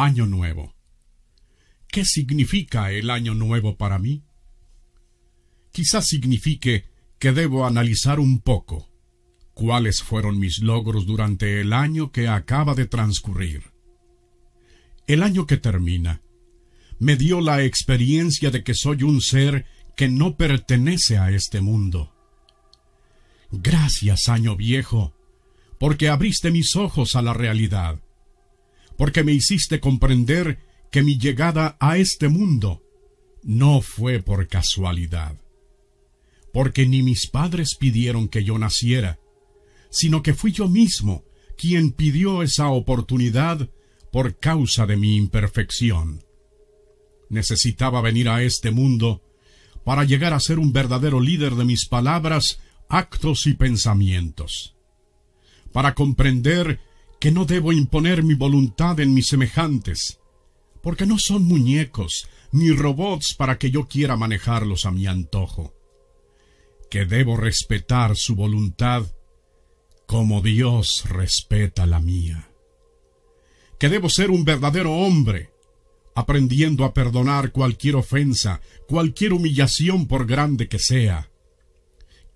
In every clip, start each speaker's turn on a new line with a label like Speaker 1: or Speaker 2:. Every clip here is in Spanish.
Speaker 1: Año Nuevo. ¿Qué significa el Año Nuevo para mí? Quizás signifique que debo analizar un poco cuáles fueron mis logros durante el año que acaba de transcurrir. El año que termina me dio la experiencia de que soy un ser que no pertenece a este mundo. Gracias, año viejo, porque abriste mis ojos a la realidad porque me hiciste comprender que mi llegada a este mundo no fue por casualidad, porque ni mis padres pidieron que yo naciera, sino que fui yo mismo quien pidió esa oportunidad por causa de mi imperfección. Necesitaba venir a este mundo para llegar a ser un verdadero líder de mis palabras, actos y pensamientos, para comprender que no debo imponer mi voluntad en mis semejantes, porque no son muñecos ni robots para que yo quiera manejarlos a mi antojo, que debo respetar su voluntad como Dios respeta la mía, que debo ser un verdadero hombre, aprendiendo a perdonar cualquier ofensa, cualquier humillación por grande que sea,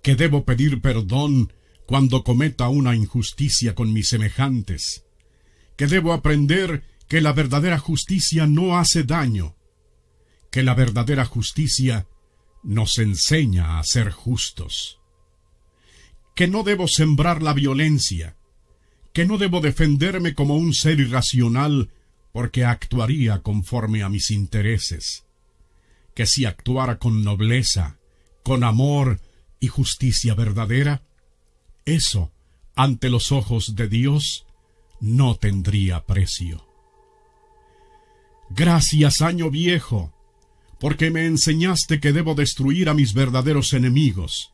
Speaker 1: que debo pedir perdón cuando cometa una injusticia con mis semejantes, que debo aprender que la verdadera justicia no hace daño, que la verdadera justicia nos enseña a ser justos, que no debo sembrar la violencia, que no debo defenderme como un ser irracional porque actuaría conforme a mis intereses, que si actuara con nobleza, con amor y justicia verdadera, eso, ante los ojos de Dios, no tendría precio. Gracias, año viejo, porque me enseñaste que debo destruir a mis verdaderos enemigos,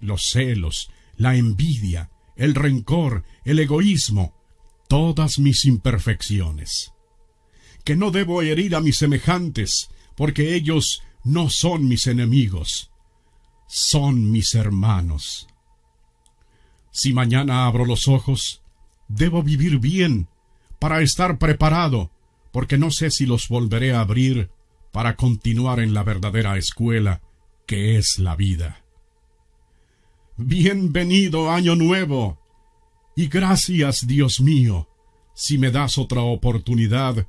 Speaker 1: los celos, la envidia, el rencor, el egoísmo, todas mis imperfecciones. Que no debo herir a mis semejantes, porque ellos no son mis enemigos, son mis hermanos. Si mañana abro los ojos, debo vivir bien para estar preparado, porque no sé si los volveré a abrir para continuar en la verdadera escuela que es la vida. Bienvenido año nuevo. Y gracias, Dios mío, si me das otra oportunidad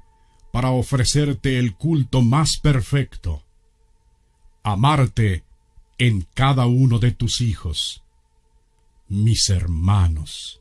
Speaker 1: para ofrecerte el culto más perfecto. Amarte en cada uno de tus hijos mis hermanos.